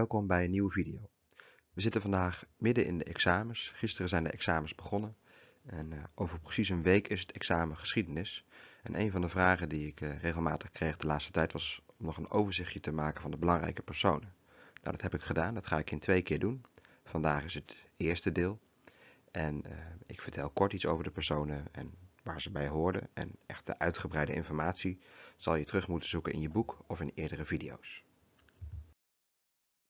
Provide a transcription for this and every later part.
Welkom bij een nieuwe video. We zitten vandaag midden in de examens. Gisteren zijn de examens begonnen. En eh, over precies een week is het examen geschiedenis. En een van de vragen die ik eh, regelmatig kreeg de laatste tijd was om nog een overzichtje te maken van de belangrijke personen. Nou, dat heb ik gedaan. Dat ga ik in twee keer doen. Vandaag is het eerste deel. En eh, ik vertel kort iets over de personen en waar ze bij hoorden. En echte uitgebreide informatie zal je terug moeten zoeken in je boek of in eerdere video's.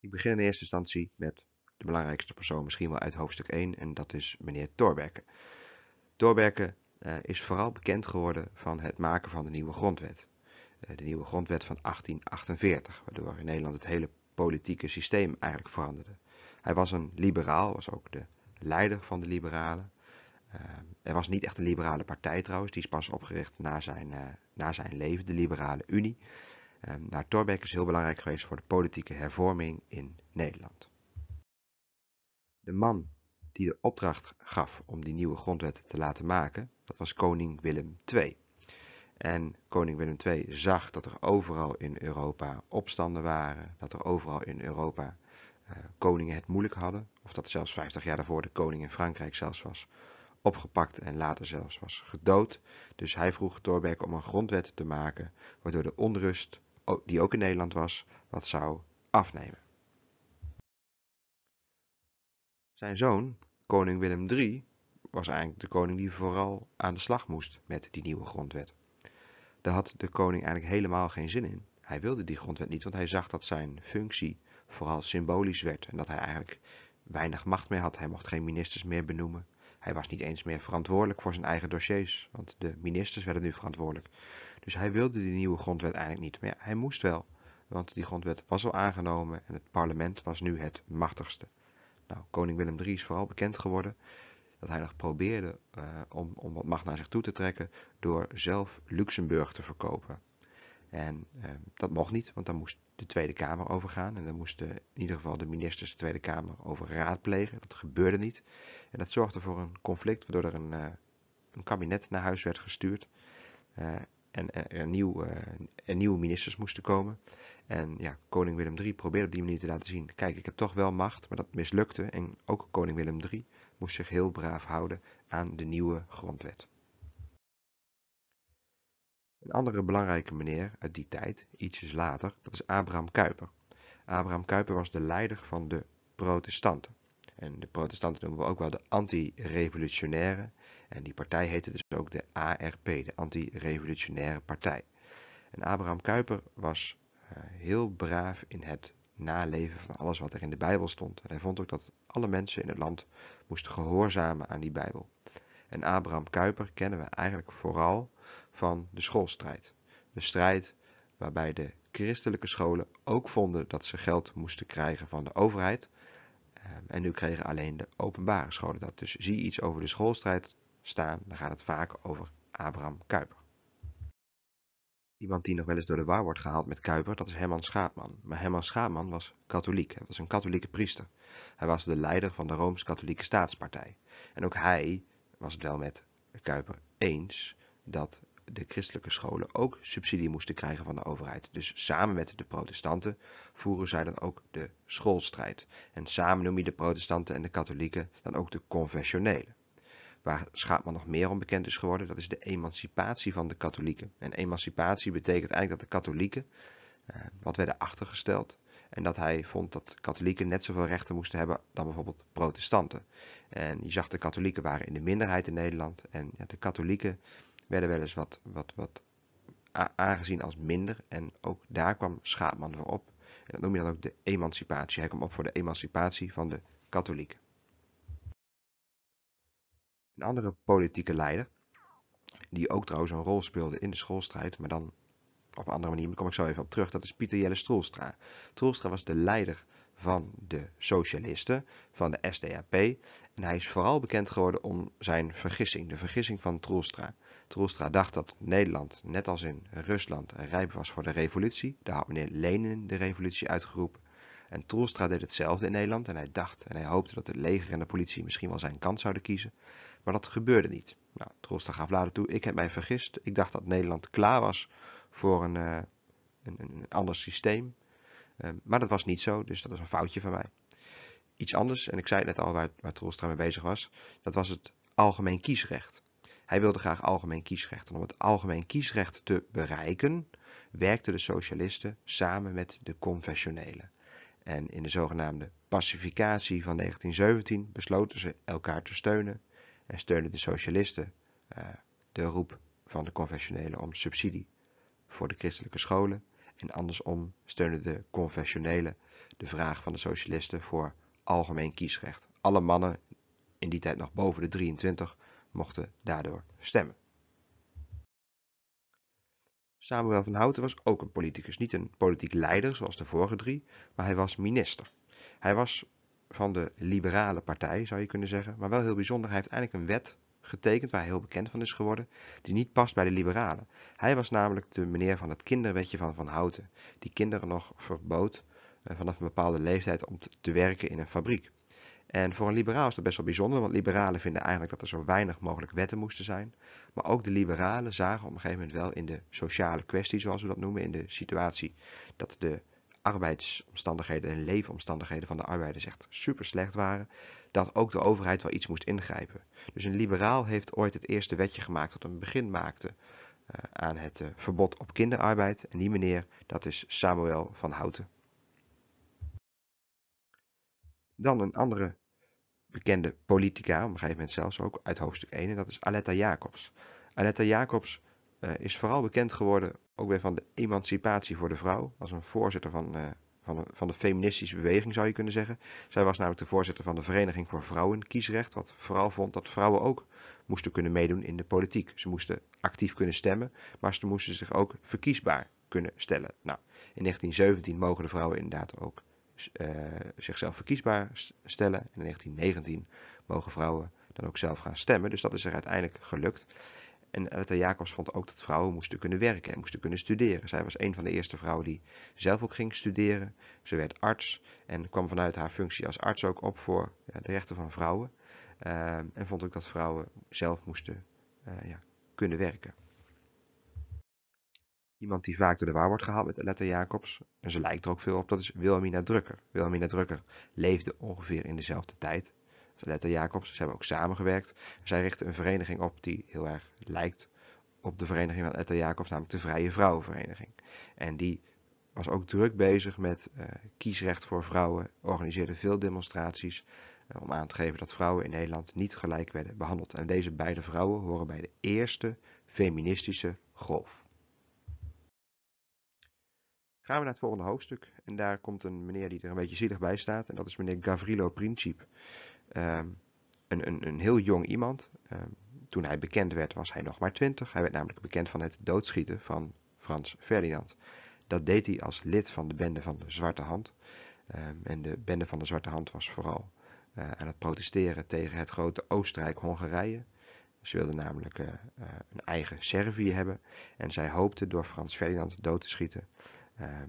Ik begin in eerste instantie met de belangrijkste persoon misschien wel uit hoofdstuk 1 en dat is meneer Thorbecke. Thorbecke eh, is vooral bekend geworden van het maken van de nieuwe grondwet. Eh, de nieuwe grondwet van 1848, waardoor in Nederland het hele politieke systeem eigenlijk veranderde. Hij was een liberaal, was ook de leider van de liberalen. Hij eh, was niet echt een liberale partij trouwens, die is pas opgericht na zijn, na zijn leven, de Liberale Unie. Ehm, naar nou, Torbeck is heel belangrijk geweest voor de politieke hervorming in Nederland. De man die de opdracht gaf om die nieuwe grondwet te laten maken, dat was koning Willem II. En koning Willem II zag dat er overal in Europa opstanden waren, dat er overal in Europa eh, koningen het moeilijk hadden, of dat zelfs 50 jaar daarvoor de koning in Frankrijk zelfs was opgepakt en later zelfs was gedood. Dus hij vroeg Thorbecke om een grondwet te maken waardoor de onrust die ook in Nederland was, wat zou afnemen. Zijn zoon, koning Willem III, was eigenlijk de koning die vooral aan de slag moest met die nieuwe grondwet. Daar had de koning eigenlijk helemaal geen zin in. Hij wilde die grondwet niet, want hij zag dat zijn functie vooral symbolisch werd en dat hij eigenlijk weinig macht meer had. Hij mocht geen ministers meer benoemen. Hij was niet eens meer verantwoordelijk voor zijn eigen dossiers, want de ministers werden nu verantwoordelijk. Dus hij wilde die nieuwe grondwet eigenlijk niet. Maar ja, hij moest wel. Want die grondwet was al aangenomen en het parlement was nu het machtigste. Nou, koning Willem III is vooral bekend geworden dat hij nog probeerde eh, om, om wat macht naar zich toe te trekken door zelf Luxemburg te verkopen. En eh, dat mocht niet, want dan moest de Tweede Kamer overgaan En dan moesten in ieder geval de ministers de Tweede Kamer over raadplegen. Dat gebeurde niet. En dat zorgde voor een conflict, waardoor er een, eh, een kabinet naar huis werd gestuurd. Uh, en er, nieuw, eh, nieuwe ministers moesten komen. En ja, koning Willem III probeerde op die manier te laten zien, kijk ik heb toch wel macht, maar dat mislukte. En ook koning Willem III moest zich heel braaf houden aan de nieuwe grondwet. Een andere belangrijke meneer uit die tijd, ietsjes later, dat is Abraham Kuyper. Abraham Kuyper was de leider van de protestanten. En de protestanten noemen we ook wel de anti-revolutionaire. En die partij heette dus ook de ARP, de Anti-Revolutionaire Partij. En Abraham Kuyper was eh, heel braaf in het naleven van alles wat er in de Bijbel stond. En hij vond ook dat alle mensen in het land moesten gehoorzamen aan die Bijbel. En Abraham Kuyper kennen we eigenlijk vooral van de schoolstrijd. De strijd waarbij de christelijke scholen ook vonden dat ze geld moesten krijgen van de overheid. Ehm, en nu kregen alleen de openbare scholen dat. Dus zie iets over de schoolstrijd staan, dan gaat het vaak over Abraham Kuyper. Iemand die nog wel eens door de war wordt gehaald met Kuiper, dat is Herman Schaapman. Maar Herman Schaapman was katholiek, hij was een katholieke priester. Hij was de leider van de Rooms-Katholieke Staatspartij. En ook hij was het wel met Kuiper eens dat de christelijke scholen ook subsidie moesten krijgen van de overheid. Dus samen met de protestanten voeren zij dan ook de schoolstrijd. En samen noem je de protestanten en de katholieken dan ook de confessionelen waar Schaapman nog meer onbekend is geworden, dat is de emancipatie van de katholieken. En emancipatie betekent eigenlijk dat de katholieken eh, wat werden achtergesteld. En dat hij vond dat katholieken net zoveel rechten moesten hebben dan bijvoorbeeld protestanten. En je zag de katholieken waren in de minderheid in Nederland. En ja, de katholieken werden wel eens wat, wat, wat aangezien als minder. En ook daar kwam Schaapman voor op. En dat noem je dan ook de emancipatie. Hij kwam op voor de emancipatie van de katholieken. Een andere politieke leider, die ook trouwens een rol speelde in de schoolstrijd, maar dan op een andere manier, daar kom ik zo even op terug, dat is Pieter Jelle Stroelstra. Stroelstra was de leider van de socialisten, van de SDAP. En hij is vooral bekend geworden om zijn vergissing, de vergissing van Troelstra. Troelstra dacht dat Nederland, net als in Rusland, rijp was voor de revolutie. Daar had meneer Lenin de revolutie uitgeroepen. En Troelstra deed hetzelfde in Nederland en hij dacht en hij hoopte dat het leger en de politie misschien wel zijn kant zouden kiezen. Maar dat gebeurde niet. Nou, Troelstra gaf later toe, ik heb mij vergist. Ik dacht dat Nederland klaar was voor een, eh, een, een ander systeem. Ehm, maar dat was niet zo, dus dat is een foutje van mij. Iets anders, en ik zei het net al waar, waar Troelstra mee bezig was, dat was het algemeen kiesrecht. Hij wilde graag algemeen kiesrecht. En om het algemeen kiesrecht te bereiken, werkten de socialisten samen met de confessionelen. En in de zogenaamde pacificatie van 1917 besloten ze elkaar te steunen en steunen de socialisten eh, de roep van de confessionelen om subsidie voor de christelijke scholen. En andersom steunen de confessionelen de vraag van de socialisten voor algemeen kiesrecht. Alle mannen, in die tijd nog boven de 23, mochten daardoor stemmen. Samuel van Houten was ook een politicus. Niet een politiek leider zoals de vorige drie, maar hij was minister. Hij was van de liberale partij, zou je kunnen zeggen, maar wel heel bijzonder. Hij heeft eigenlijk een wet getekend waar hij heel bekend van is geworden, die niet past bij de liberalen. Hij was namelijk de meneer van het kinderwetje van Van Houten, die kinderen nog verbood eh, vanaf een bepaalde leeftijd om te werken in een fabriek. En voor een liberaal is dat best wel bijzonder, want liberalen vinden eigenlijk dat er zo weinig mogelijk wetten moesten zijn. Maar ook de liberalen zagen op een gegeven moment wel in de sociale kwestie, zoals we dat noemen, in de situatie dat de arbeidsomstandigheden en leefomstandigheden van de arbeiders echt super slecht waren, dat ook de overheid wel iets moest ingrijpen. Dus een liberaal heeft ooit het eerste wetje gemaakt dat een begin maakte eh, aan het eh, verbod op kinderarbeid. En die meneer, dat is Samuel van Houten. Dan een andere bekende politica, op een gegeven moment zelfs ook uit hoofdstuk 1, en dat is Aletta Jacobs. Aletta Jacobs eh, is vooral bekend geworden ook weer van de emancipatie voor de vrouw, als een voorzitter van, eh, van, van de feministische beweging zou je kunnen zeggen. Zij was namelijk de voorzitter van de Vereniging voor Vrouwenkiesrecht, wat vooral vond dat vrouwen ook moesten kunnen meedoen in de politiek. Ze moesten actief kunnen stemmen, maar ze moesten zich ook verkiesbaar kunnen stellen. Nou, in 1917 mogen de vrouwen inderdaad ook eh, zichzelf verkiesbaar stellen. In 1919 mogen vrouwen dan ook zelf gaan stemmen. Dus dat is er uiteindelijk gelukt. En Aletta Jacobs vond ook dat vrouwen moesten kunnen werken en moesten kunnen studeren. Zij was een van de eerste vrouwen die zelf ook ging studeren. Ze werd arts en kwam vanuit haar functie als arts ook op voor ja, de rechten van vrouwen. Ehm, en vond ook dat vrouwen zelf moesten eh, ja, kunnen werken. Iemand die vaak door de waar wordt gehaald met Letter Jacobs, en ze lijkt er ook veel op, dat is Wilhelmina Drukker. Wilhelmina Drukker leefde ongeveer in dezelfde tijd als Aletta Jacobs. Ze hebben ook samengewerkt. Zij richtte een vereniging op die heel erg lijkt op de vereniging van Letter Jacobs, namelijk de Vrije Vrouwenvereniging. En die was ook druk bezig met eh, kiesrecht voor vrouwen, organiseerde veel demonstraties eh, om aan te geven dat vrouwen in Nederland niet gelijk werden behandeld. En deze beide vrouwen horen bij de eerste feministische golf gaan we naar het volgende hoofdstuk. En daar komt een meneer die er een beetje zielig bij staat. En dat is meneer Gavrilo Princip. Ehm, een, een, een, heel jong iemand. Ehm, toen hij bekend werd was hij nog maar twintig. Hij werd namelijk bekend van het doodschieten van Frans Ferdinand. Dat deed hij als lid van de bende van de Zwarte Hand. Ehm, en de bende van de Zwarte Hand was vooral eh, aan het protesteren tegen het grote Oostenrijk-Hongarije. Ze wilden namelijk eh, eh, een eigen Servië hebben en zij hoopten door Frans Ferdinand dood te schieten Ehm,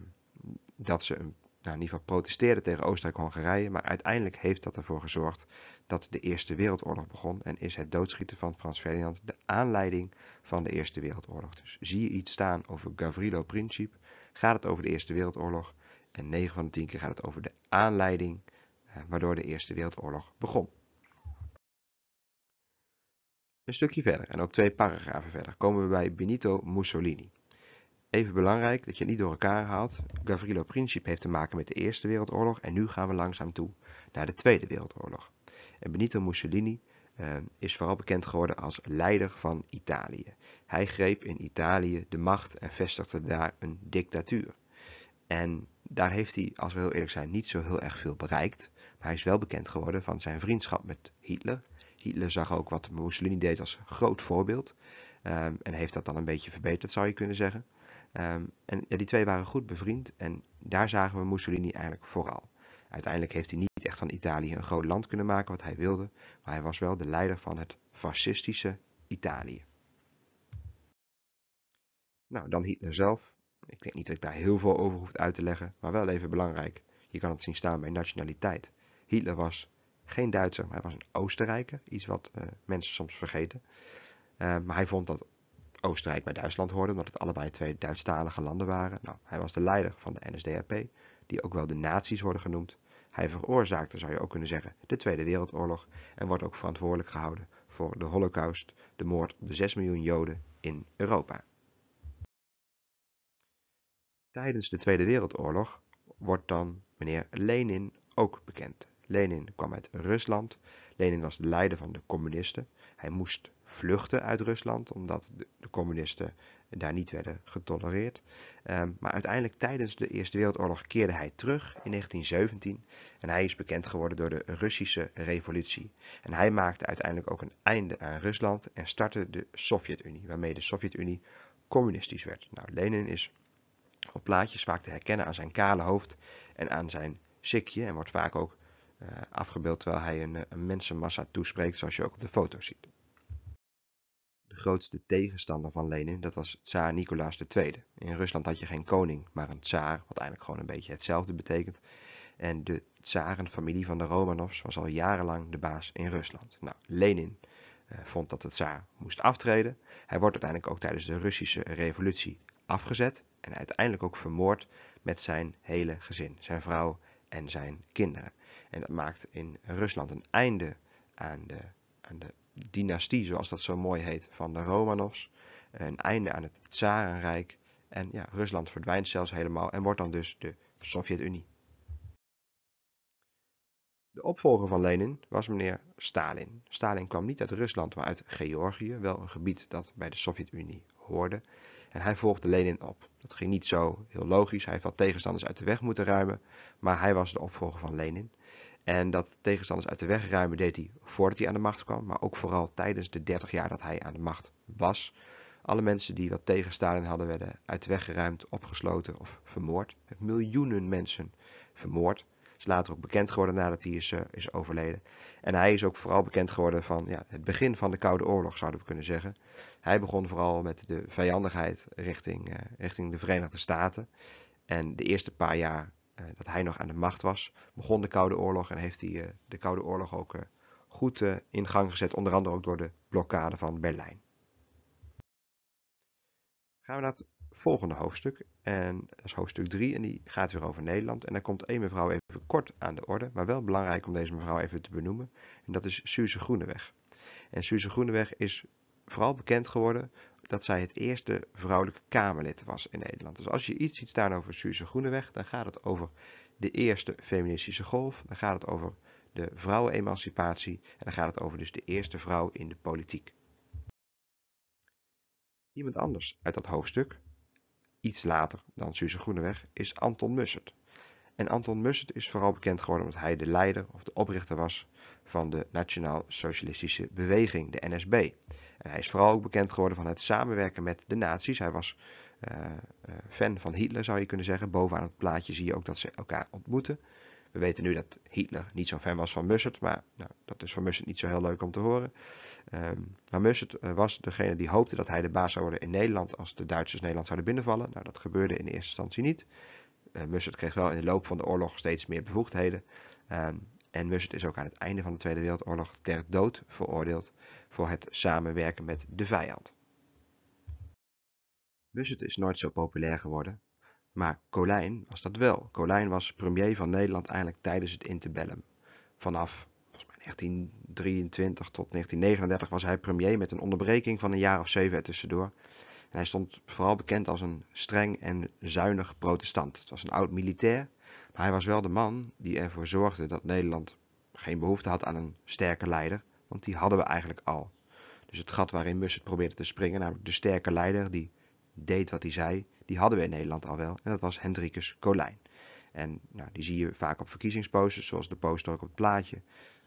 dat ze een, nou in ieder geval protesteerden tegen Oostenrijk-Hongarije, maar uiteindelijk heeft dat ervoor gezorgd dat de Eerste Wereldoorlog begon en is het doodschieten van Frans Ferdinand de aanleiding van de Eerste Wereldoorlog. Dus zie je iets staan over Gavrilo Princip, gaat het over de Eerste Wereldoorlog en 9 van de 10 keer gaat het over de aanleiding eh, waardoor de Eerste Wereldoorlog begon. Een stukje verder en ook twee paragrafen verder komen we bij Benito Mussolini. Even belangrijk dat je het niet door elkaar haalt. Gavrilo Princip heeft te maken met de Eerste Wereldoorlog en nu gaan we langzaam toe naar de Tweede Wereldoorlog. En Benito Mussolini eh, is vooral bekend geworden als leider van Italië. Hij greep in Italië de macht en vestigde daar een dictatuur. En daar heeft hij, als we heel eerlijk zijn, niet zo heel erg veel bereikt. Maar hij is wel bekend geworden van zijn vriendschap met Hitler. Hitler zag ook wat Mussolini deed als groot voorbeeld. Eh, en heeft dat dan een beetje verbeterd, zou je kunnen zeggen. Ehm, en die twee waren goed bevriend en daar zagen we Mussolini eigenlijk vooral. Uiteindelijk heeft hij niet echt van Italië een groot land kunnen maken wat hij wilde, maar hij was wel de leider van het fascistische Italië. Nou, dan Hitler zelf. Ik denk niet dat ik daar heel veel over hoef uit te leggen, maar wel even belangrijk. Je kan het zien staan bij nationaliteit. Hitler was geen Duitser, maar hij was een Oostenrijker. Iets wat eh, mensen soms vergeten. Ehm, maar hij vond dat Oostenrijk bij Duitsland hoorde, omdat het allebei twee Duitsstalige landen waren. Nou, hij was de leider van de NSDAP, die ook wel de nazi's worden genoemd. Hij veroorzaakte, zou je ook kunnen zeggen, de Tweede Wereldoorlog en wordt ook verantwoordelijk gehouden voor de Holocaust, de moord op de 6 miljoen Joden in Europa. Tijdens de Tweede Wereldoorlog wordt dan meneer Lenin ook bekend. Lenin kwam uit Rusland. Lenin was de leider van de communisten. Hij moest vluchten uit Rusland, omdat de communisten daar niet werden getolereerd. Ehm, maar uiteindelijk tijdens de Eerste Wereldoorlog keerde hij terug in 1917 en hij is bekend geworden door de Russische Revolutie. En hij maakte uiteindelijk ook een einde aan Rusland en startte de Sovjet-Unie, waarmee de Sovjet-Unie communistisch werd. Nou, Lenin is op plaatjes vaak te herkennen aan zijn kale hoofd en aan zijn sikje en wordt vaak ook eh, afgebeeld terwijl hij eh, een, mensenmassa toespreekt, zoals je ook op de foto ziet. De grootste tegenstander van Lenin, dat was Tsaar Nicolaas II. In Rusland had je geen koning, maar een tsaar, wat eigenlijk gewoon een beetje hetzelfde betekent. En de tsarenfamilie van de Romanovs was al jarenlang de baas in Rusland. Nou, Lenin eh, vond dat de tsaar moest aftreden. Hij wordt uiteindelijk ook tijdens de Russische revolutie afgezet en uiteindelijk ook vermoord met zijn hele gezin, zijn vrouw en zijn kinderen. En dat maakt in Rusland een einde aan de, aan de dynastie, zoals dat zo mooi heet, van de Romanovs. Een einde aan het Tsarenrijk. En ja, Rusland verdwijnt zelfs helemaal en wordt dan dus de Sovjet-Unie. De opvolger van Lenin was meneer Stalin. Stalin kwam niet uit Rusland, maar uit Georgië, wel een gebied dat bij de Sovjet-Unie hoorde. En hij volgde Lenin op. Dat ging niet zo heel logisch, hij heeft wat tegenstanders uit de weg moeten ruimen, maar hij was de opvolger van Lenin. En dat tegenstanders uit de weg ruimen deed hij voordat hij aan de macht kwam, maar ook vooral tijdens de 30 jaar dat hij aan de macht was. Alle mensen die wat tegen Stalin hadden werden uit de weg geruimd, opgesloten of vermoord. Miljoenen mensen vermoord. Is later ook bekend geworden nadat hij is, eh, is overleden. En hij is ook vooral bekend geworden van ja, het begin van de Koude Oorlog, zouden we kunnen zeggen. Hij begon vooral met de vijandigheid richting, eh, richting de Verenigde Staten. En de eerste paar jaar eh, dat hij nog aan de macht was, begon de Koude Oorlog en heeft hij eh, de Koude Oorlog ook eh, goed in gang gezet, onder andere ook door de blokkade van Berlijn. Gaan we naar het volgende hoofdstuk. En dat is hoofdstuk 3 en die gaat weer over Nederland. En daar komt één mevrouw even kort aan de orde, maar wel belangrijk om deze mevrouw even te benoemen. En dat is Suze Groeneweg. En Suze Groeneweg is vooral bekend geworden dat zij het eerste vrouwelijke Kamerlid was in Nederland. Dus als je iets ziet staan over Suze Groeneweg, dan gaat het over de eerste feministische golf, dan gaat het over de vrouwenemancipatie en dan gaat het over dus de eerste vrouw in de politiek. Iemand anders uit dat hoofdstuk, iets later dan Suze Groeneweg, is Anton Mussert. En Anton Mussert is vooral bekend geworden omdat hij de leider of de oprichter was van de Nationaal Socialistische Beweging, de NSB. En hij is vooral ook bekend geworden van het samenwerken met de nazi's. Hij was eh, eh, fan van Hitler, zou je kunnen zeggen. Bovenaan het plaatje zie je ook dat ze elkaar ontmoeten. We weten nu dat Hitler niet zo'n fan was van Mussert, maar nou, dat is voor Mussert niet zo heel leuk om te horen. Ehm, maar Mussert eh, was degene die hoopte dat hij de baas zou worden in Nederland als de Duitsers Nederland zouden binnenvallen. Nou, dat gebeurde in eerste instantie niet. Uh, Mussert kreeg wel in de loop van de oorlog steeds meer bevoegdheden. Um, en Mussert is ook aan het einde van de Tweede Wereldoorlog ter dood veroordeeld voor het samenwerken met de vijand. Mussert is nooit zo populair geworden, maar Colijn was dat wel. Colijn was premier van Nederland eigenlijk tijdens het interbellum. Vanaf 1923 tot 1939 was hij premier met een onderbreking van een jaar of zeven ertussendoor. En hij stond vooral bekend als een streng en zuinig protestant. Het was een oud militair maar hij was wel de man die ervoor zorgde dat Nederland geen behoefte had aan een sterke leider, want die hadden we eigenlijk al. Dus het gat waarin Mussert probeerde te springen, namelijk de sterke leider die deed wat hij zei, die hadden we in Nederland al wel. En dat was Hendrikus Colijn. En nou, die zie je vaak op verkiezingsposters, zoals de poster ook op het plaatje.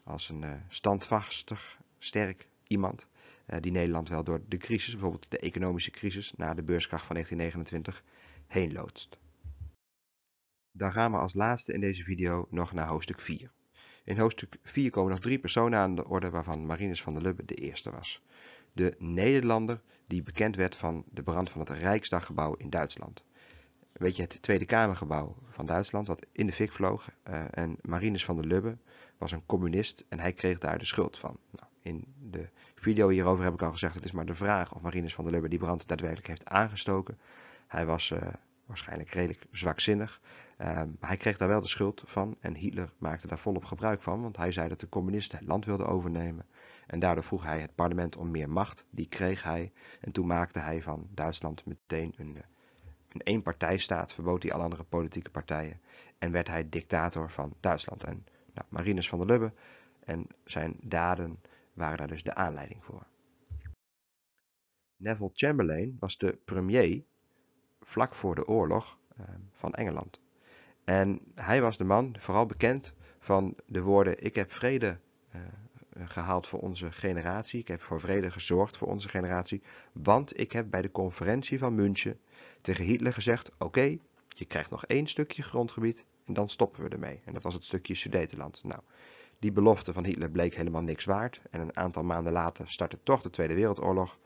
Als een uh, standvastig, sterk iemand eh, die Nederland wel door de crisis, bijvoorbeeld de economische crisis na de beurskracht van 1929, heen loodst. Dan gaan we als laatste in deze video nog naar hoofdstuk 4. In hoofdstuk 4 komen nog drie personen aan de orde waarvan Marinus van der Lubbe de eerste was. De Nederlander die bekend werd van de brand van het Rijksdaggebouw in Duitsland. Weet je, het Tweede Kamergebouw van Duitsland wat in de fik vloog. Eh, en Marinus van der Lubbe was een communist en hij kreeg daar de schuld van. Nou, in de video hierover heb ik al gezegd, het is maar de vraag of Marinus van der Lubbe die brand daadwerkelijk heeft aangestoken. Hij was eh, waarschijnlijk redelijk zwakzinnig Ehm, hij kreeg daar wel de schuld van en Hitler maakte daar volop gebruik van, want hij zei dat de communisten het land wilden overnemen. En daardoor vroeg hij het parlement om meer macht, die kreeg hij. En toen maakte hij van Duitsland meteen een, een eenpartijstaat, verbood hij alle andere politieke partijen. En werd hij dictator van Duitsland. En nou, Marinus van der Lubbe en zijn daden waren daar dus de aanleiding voor. Neville Chamberlain was de premier vlak voor de oorlog ehm, van Engeland. En hij was de man, vooral bekend van de woorden: Ik heb vrede eh, gehaald voor onze generatie. Ik heb voor vrede gezorgd voor onze generatie. Want ik heb bij de conferentie van München tegen Hitler gezegd: Oké, je krijgt nog één stukje grondgebied en dan stoppen we ermee. En dat was het stukje Sudetenland. Nou, die belofte van Hitler bleek helemaal niks waard. En een aantal maanden later startte toch de Tweede Wereldoorlog.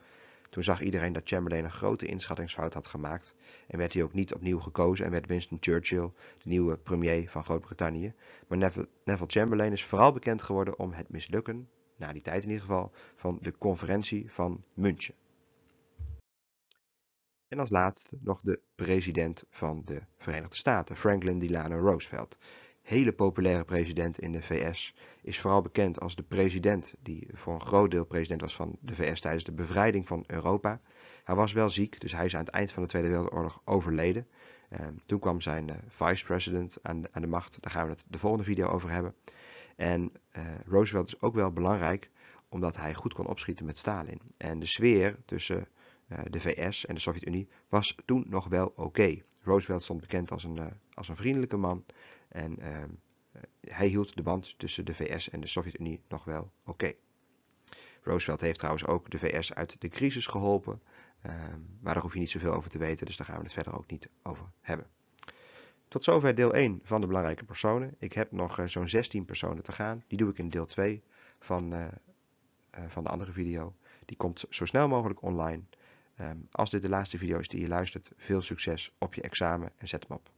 Toen zag iedereen dat Chamberlain een grote inschattingsfout had gemaakt en werd hij ook niet opnieuw gekozen en werd Winston Churchill de nieuwe premier van Groot-Brittannië. Maar Neville, Chamberlain is vooral bekend geworden om het mislukken, na die tijd in ieder geval, van de conferentie van München. En als laatste nog de president van de Verenigde Staten, Franklin Delano Roosevelt hele populaire president in de VS, is vooral bekend als de president die voor een groot deel president was van de VS tijdens de bevrijding van Europa. Hij was wel ziek, dus hij is aan het eind van de Tweede Wereldoorlog overleden. Ehm, toen kwam zijn eh, vice-president aan, de macht, daar gaan we het de volgende video over hebben. En eh, Roosevelt is ook wel belangrijk omdat hij goed kon opschieten met Stalin. En de sfeer tussen eh, de VS en de Sovjet-Unie was toen nog wel oké. Roosevelt stond bekend als een, als een vriendelijke man. En ehm, eh, hij hield de band tussen de VS en de Sovjet-Unie nog wel oké. Okay. Roosevelt heeft trouwens ook de VS uit de crisis geholpen, ehm, maar daar hoef je niet zoveel over te weten, dus daar gaan we het verder ook niet over hebben. Tot zover deel 1 van de belangrijke personen. Ik heb nog eh, zo'n 16 personen te gaan. Die doe ik in deel 2 van, eh, van de andere video. Die komt zo snel mogelijk online. Ehm, als dit de laatste video is die je luistert, veel succes op je examen en zet hem op.